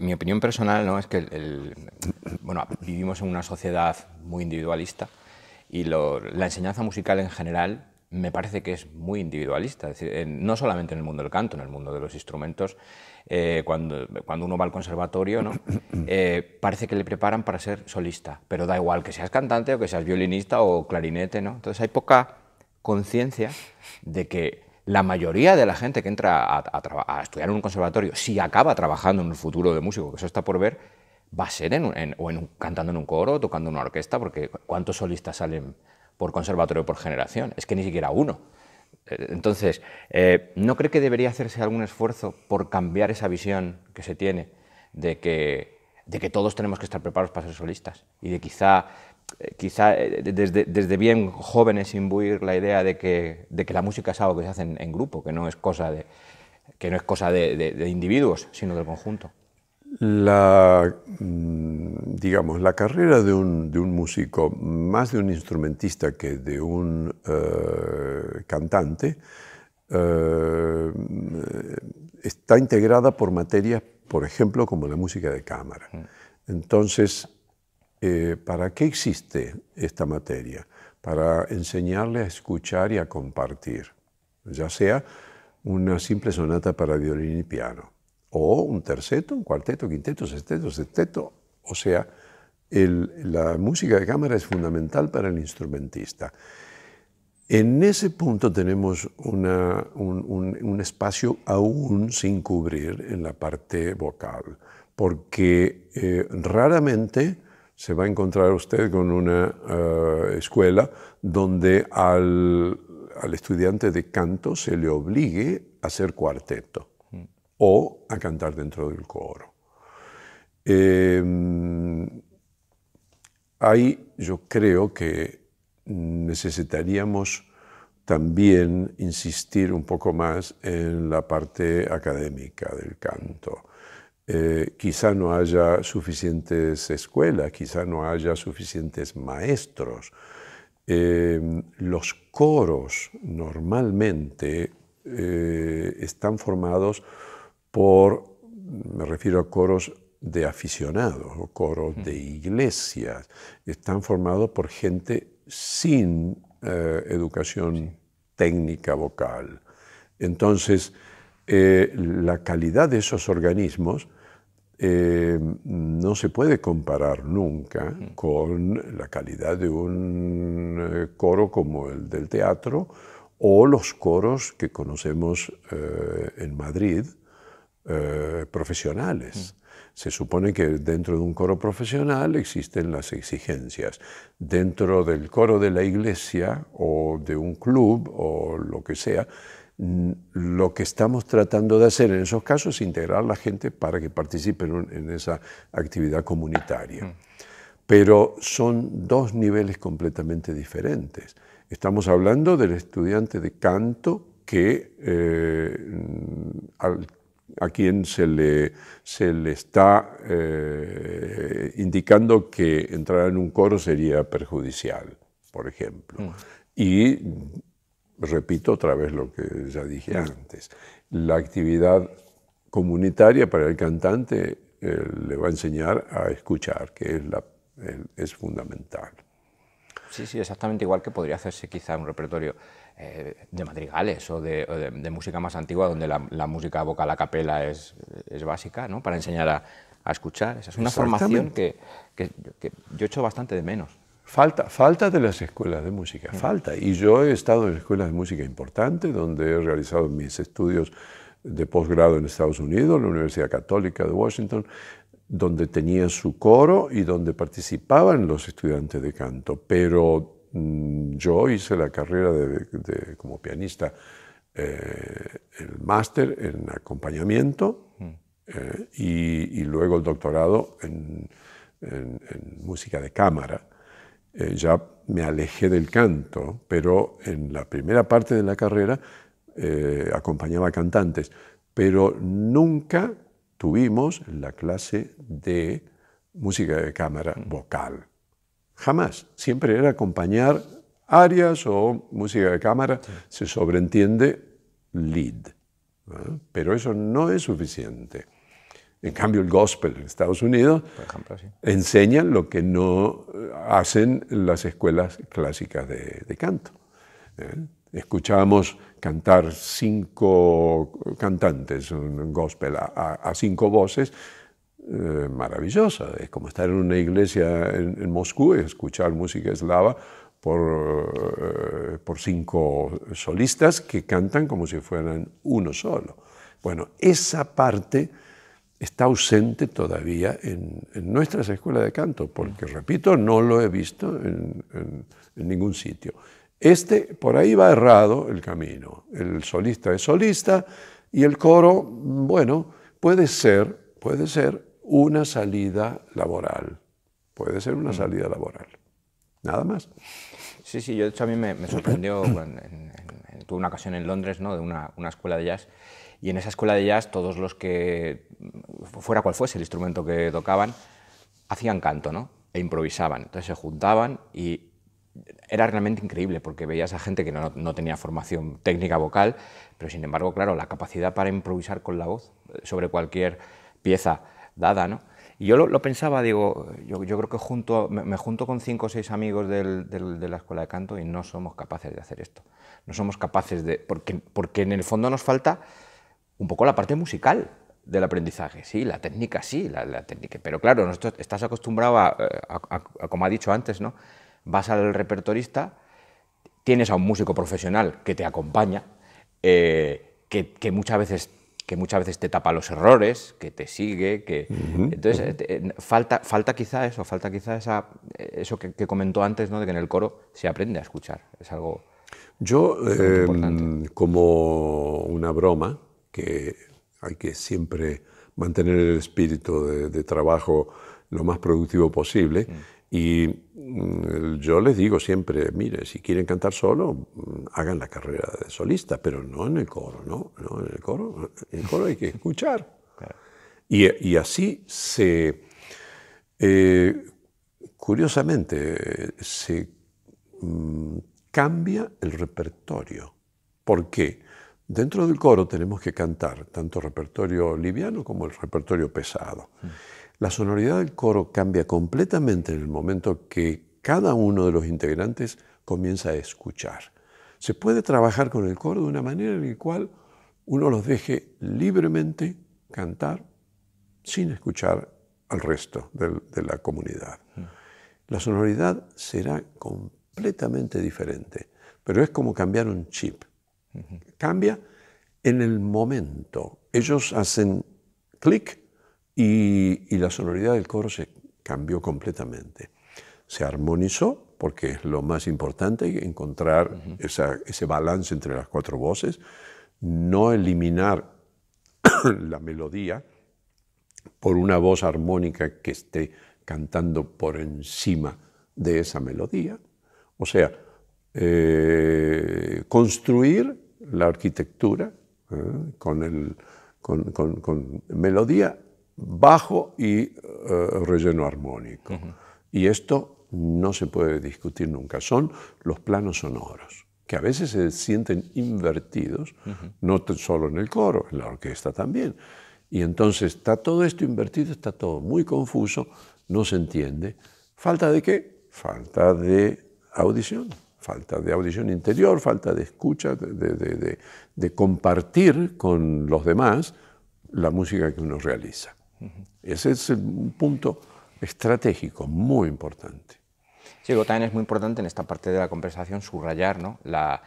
mi opinión personal es que vivimos en una sociedad muy individualista y la enseñanza musical en general me parece que es muy individualista, no solamente en el mundo del canto, en el mundo de los instrumentos, eh, cuando, cuando, uno va al conservatorio, ¿no? Eh, parece que le preparan para ser solista, pero da igual que seas cantante o que seas violinista o clarinete, ¿no? Entonces hay poca conciencia de que la mayoría de la gente que entra a, estudiar en un conservatorio, si acaba trabajando en un futuro de músico, que eso está por ver, va a ser en, o en cantando en un coro o tocando en una orquesta, porque ¿cuántos solistas salen por conservatorio por generación? Es que ni siquiera uno. Entonces, eh, ¿no cree que debería hacerse algún esfuerzo por cambiar esa visión que se tiene de que, todos tenemos que estar preparados para ser solistas? Y de quizá, eh, eh, desde, bien jóvenes imbuir la idea de que, la música es algo que se hace en, grupo, que no es cosa que no es cosa de, individuos, sino del conjunto. La, mm, digamos, la carrera de un, músico, más de un instrumentista que de un eh, cantante, eh, está integrada por materias, por ejemplo, como la música de cámara. Mm. Entonces, eh, ¿para qué existe esta materia? Para enseñarle a escuchar y a compartir, ya sea una simple sonata para violín y piano o un terceto, un cuarteto, quinteto, sexteto, septeto. O sea, la música de cámara es fundamental para el instrumentista. En ese punto tenemos un, espacio aún sin cubrir en la parte vocal, porque eh, raramente se va a encontrar usted con una eh, escuela donde al, al estudiante de canto se le obligue a hacer cuarteto o a cantar dentro del coro. Em, ahí yo creo que necesitaríamos también insistir un poco más en la parte académica del canto. Eh, quizá no haya suficientes escuelas, quizá no haya suficientes maestros. Em, los coros normalmente eh, están formados por, me refiero a coros de aficionados o coros de iglesias. Están formados por gente sin eh, educación técnica vocal. Entonces, eh, la calidad de esos organismos eh, no se puede comparar nunca con la calidad de un coro como el del teatro o los coros que conocemos en Madrid, eh, profesionales. Se supone que dentro de un coro profesional existen las exigencias. Dentro del coro de la iglesia o de un club o lo que sea, lo que estamos tratando de hacer en esos casos es integrar a la gente para que participen en esa actividad comunitaria. Mm. Pero son dos niveles completamente diferentes. Estamos hablando del estudiante de canto que eh, al a quien se le, está eh, indicando que entrar en un coro sería perjudicial, por ejemplo. Mm. Y repito otra vez lo que ya dije mm. antes, la actividad comunitaria para el cantante eh, le va a enseñar a escuchar, que es, es fundamental. Sí, sí, exactamente igual que podría hacerse quizá un repertorio eh, de madrigales o, de, música más antigua, donde la, música vocal a capela es, básica, ¿no? para enseñar a, escuchar. Esa es una formación que, que, yo echo bastante de menos. Falta, falta de las escuelas de música, falta. Y yo he estado en escuelas de música importantes, donde he realizado mis estudios de posgrado en Estados Unidos, en la Universidad Católica de Washington, donde tenía su coro y donde participaban los estudiantes de canto. Pero Mm, yo hice la carrera de, como pianista, eh, el máster en acompañamiento mm. eh, y, luego el doctorado en, música de cámara. Eh, ya me alejé del canto, pero en la primera parte de la carrera acompañaba a cantantes, pero nunca tuvimos la clase de música de cámara mm. vocal. Jamás. Siempre era acompañar arias o música de cámara. Se sobreentiende lead. Pero eso no es suficiente. En cambio, el gospel en Estados Unidos enseña lo que no eh, hacen las escuelas clásicas de, canto. ¿eh? Escuchábamos cantar cinco cantantes, un gospel a cinco voces, eh, maravillosa. Es como estar en una iglesia en, Moscú y escuchar música eslava por, eh, por, cinco solistas que cantan como si fueran uno solo. Bueno, esa parte está ausente todavía en, nuestras escuelas de canto, porque, repito, no lo he visto en, en ningún sitio. Este, por ahí va errado el camino. El solista es solista y el coro, bueno, puede ser, puede ser una salida laboral. Puede ser una mm. salida laboral. Nada más. Sí, sí, yo de hecho a mí me, sorprendió, tuve una ocasión en Londres, ¿no? de una, escuela de jazz, y en esa escuela de jazz todos los que, fuera cual fuese el instrumento que tocaban, hacían canto, ¿no? E improvisaban. Entonces se juntaban y era realmente increíble porque veías a gente que no, no, tenía formación técnica vocal, pero sin embargo, claro, la capacidad para improvisar con la voz sobre cualquier pieza dada, ¿no? Y yo lo, pensaba, digo, yo, creo que junto, me, junto con cinco o seis amigos de la escuela de canto y no somos capaces de hacer esto. No somos capaces de, porque, porque en el fondo nos falta un poco la parte musical del aprendizaje, sí, la técnica sí, la, técnica, pero claro, nosotros, estás acostumbrado a, como ha dicho antes, ¿no? Vas al repertorista, tienes a un músico profesional que te acompaña, eh, que, que, muchas veces que muchas veces te tapa los errores, que te sigue, que... Entonces, eh, eh, falta, quizá eso, falta quizá esa, eh, eso que, comentó antes, ¿no? de que en el coro se aprende a escuchar, es algo... Yo, em, como una broma, que hay que siempre mantener el espíritu de, trabajo lo más productivo posible, mm. y yo les digo siempre, mire, si quieren cantar solo, mm, hagan la carrera de solista, pero no en el coro, ¿no? no en el coro, el coro hay que escuchar. Y, así se, eh, curiosamente, se mm, cambia el repertorio. ¿Por qué? Dentro del coro tenemos que cantar tanto repertorio liviano como el repertorio pesado. Mm. La sonoridad del coro cambia completamente en el momento que cada uno de los integrantes comienza a escuchar. Se puede trabajar con el coro de una manera en la cual uno los deje libremente cantar sin escuchar al resto de la comunidad. Mm. La sonoridad será completamente diferente, pero es como cambiar un chip. Cambia en el momento. Ellos hacen clic y la sonoridad del coro se cambió completamente se armonizó, porque es lo más importante, encontrar ese balance entre las cuatro voces, no eliminar la melodía por una voz armónica que esté cantando por encima de esa melodía. O sea, eh, construir la arquitectura ¿eh? con, melodía bajo y eh, relleno armónico. Y esto no se puede discutir nunca, son los planos sonoros, que a veces se sienten invertidos, no solo en el coro, en la orquesta también. Y entonces está todo esto invertido, está todo muy confuso, no se entiende. ¿Falta de qué? Falta de audición, falta de audición interior, falta de escucha, de, compartir con los demás la música que uno realiza. Ese es un punto estratégico, muy importante. Sí, luego también es muy importante en esta parte de la conversación subrayar ¿no? la,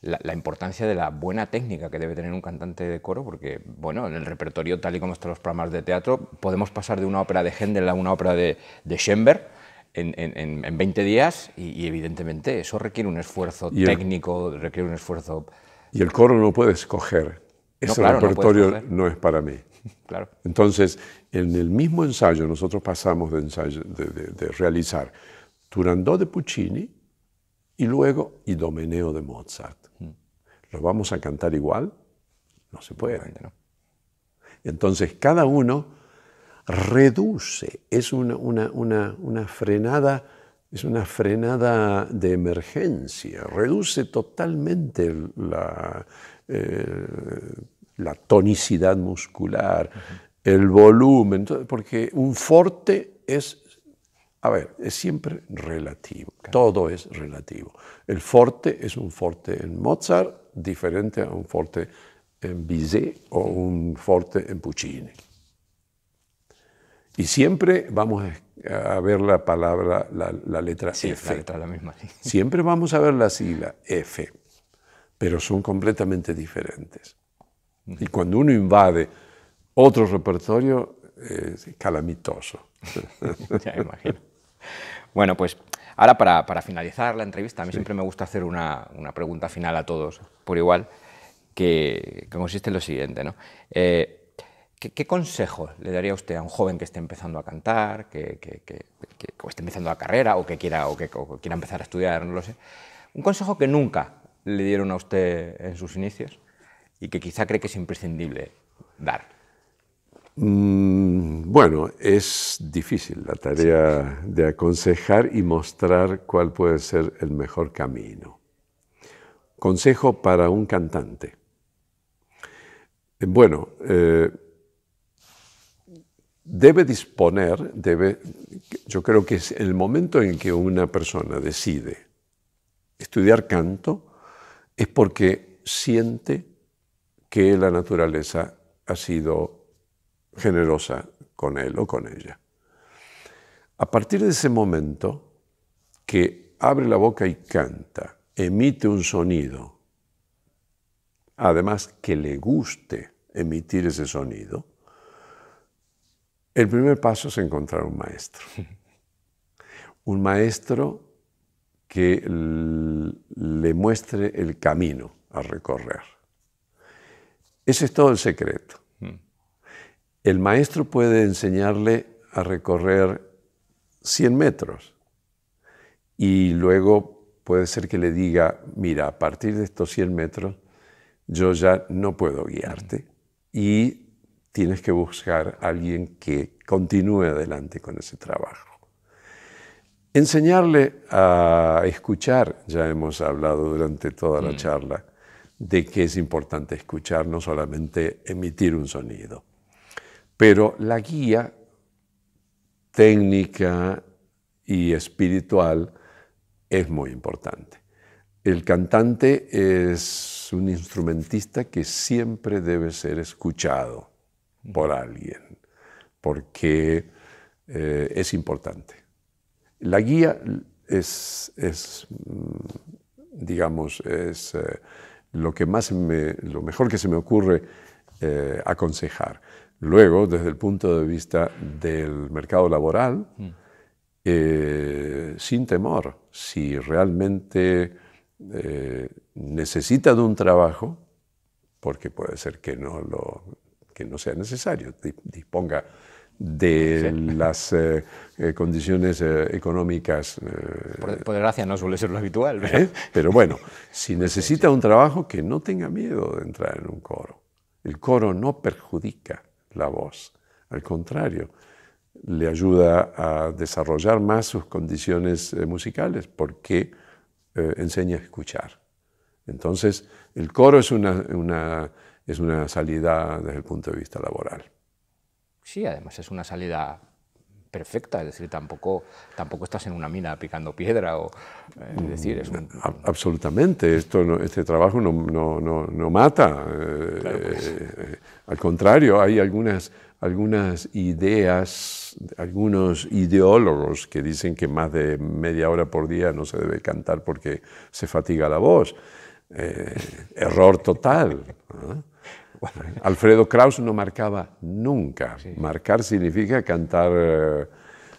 la, importancia de la buena técnica que debe tener un cantante de coro, porque bueno, en el repertorio, tal y como están los programas de teatro, podemos pasar de una ópera de Händel a una ópera de, de en, en, 20 días y, evidentemente eso requiere un esfuerzo técnico, requiere un esfuerzo... Y el coro no puedes escoger ese repertorio no, es para mí. Entonces, en el mismo ensayo, nosotros pasamos de, realizar Turandot de Puccini y luego Idomeneo de Mozart. Mm. ¿Lo vamos a cantar igual? No se puede. Entonces, cada uno reduce, es una, frenada es una frenada de emergencia, reduce totalmente la, eh, la tonicidad muscular, el volumen, porque un forte es, a ver, es siempre relativo, todo es relativo. El forte es un forte en Mozart, diferente a un forte en Bizet o un forte en Puccini. Y siempre vamos a ver la palabra, la, letra F. Siempre vamos a ver la sigla F, pero son completamente diferentes. Y cuando uno invade otro repertorio, es calamitoso. ya me imagino. Bueno, pues ahora para, finalizar la entrevista, a mí siempre me gusta hacer una, pregunta final a todos, por igual, que, consiste en lo siguiente, ¿no? Eh, ¿Qué, consejo le daría usted a un joven que esté empezando a cantar, que, esté empezando la carrera o que, quiera, o que, quiera empezar a estudiar, no lo sé? Un consejo que nunca le dieron a usted en sus inicios y que quizá cree que es imprescindible dar? Mm, bueno, es difícil la tarea de aconsejar y mostrar cuál puede ser el mejor camino. Consejo para un cantante. Bueno, eh, debe disponer, debe, yo creo que el momento en que una persona decide estudiar canto, es porque siente que la naturaleza ha sido generosa con él o con ella. A partir de ese momento que abre la boca y canta, emite un sonido, además que le guste emitir ese sonido, el primer paso es encontrar un maestro. Un maestro que le muestre el camino a recorrer. Ese es todo el secreto. Mm. El maestro puede enseñarle a recorrer 100 metros y luego puede ser que le diga, mira, a partir de estos 100 metros yo ya no puedo guiarte mm. y tienes que buscar a alguien que continúe adelante con ese trabajo. Enseñarle a escuchar, ya hemos hablado durante toda la mm. charla, de que es importante escuchar, no solamente emitir un sonido. Pero la guía técnica y espiritual es muy importante. El cantante es un instrumentista que siempre debe ser escuchado por alguien, porque eh, es importante. La guía es, mm, digamos, es... Eh, lo, que más lo mejor que se me ocurre eh, aconsejar. Luego, desde el punto de vista del mercado laboral, mm. eh, sin temor, si realmente eh, necesita de un trabajo, porque puede ser que no, lo, que no sea necesario, disponga de las eh, eh, condiciones eh, económicas. por, desgracia no suele ser lo habitual. Pero, bueno, si necesita un trabajo, que no tenga miedo de entrar en un coro. El coro no perjudica la voz, al contrario, le ayuda a desarrollar más sus condiciones musicales porque enseña a escuchar. Entonces, el coro es es una salida desde el punto de vista laboral. Sí, además es una salida perfecta, es decir, tampoco, tampoco estás en una mina picando piedra o decir, es mm, Absolutamente, esto este trabajo no, mata, eh, pues. eh, al contrario, hay algunas, algunas ideas, algunos ideólogos que dicen que más de media hora por día no se debe cantar porque se fatiga la voz, eh, error total. Alfredo Kraus no marcaba nunca. Marcar significa cantar eh,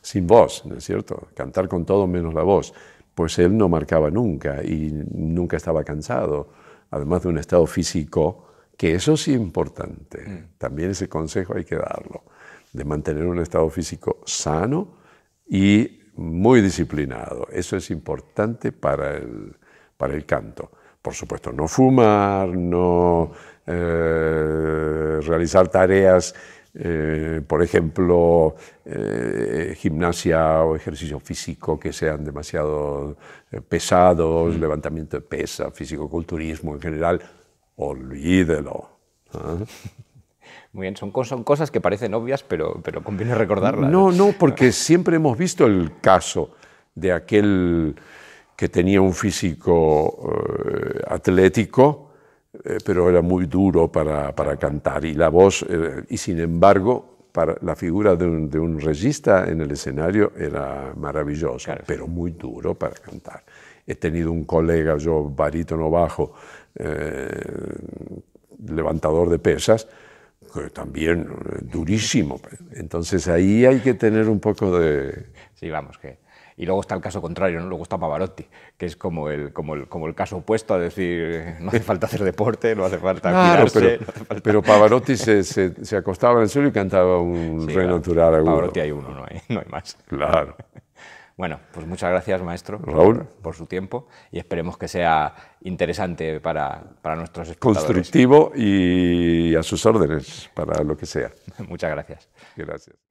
sin voz, ¿no es cierto? Cantar con todo menos la voz. Pues él no marcaba nunca y nunca estaba cansado, además de un estado físico, que eso sí es importante. Mm. También ese consejo hay que darlo, de mantener un estado físico sano y muy disciplinado. Eso es importante para el, para el canto. Por supuesto, no fumar, no eh, realizar tareas, eh, por ejemplo, eh, gimnasia o ejercicio físico que sean demasiado pesados, mm. levantamiento de pesa, físico-culturismo en general, olvídelo. ¿ah? Muy bien, son, cosas que parecen obvias, pero, pero conviene recordarlas. No, no, porque siempre hemos visto el caso de aquel que tenía un físico atlético eh, pero era muy duro para, cantar y la voz, eh, y sin embargo, para la figura de un, de un, regista en el escenario era maravillosa, pero muy duro para cantar. He tenido un colega, yo barítono bajo, eh, levantador de pesas, que también durísimo. Entonces ahí hay que tener un poco de... Sí, vamos, que y luego está el caso contrario, ¿no? luego está Pavarotti, que es como el, como el, como el caso opuesto a decir, no hace falta hacer deporte, no hace falta Pero, Pavarotti se, se, acostaba en el suelo y cantaba un sí, natural Pavarotti hay uno, no hay, no hay más. Claro. Bueno, pues muchas gracias, maestro, Raúl. Por, su tiempo y esperemos que sea interesante para, para nuestros espectadores. Constructivo y a sus órdenes para lo que sea. muchas gracias. Gracias.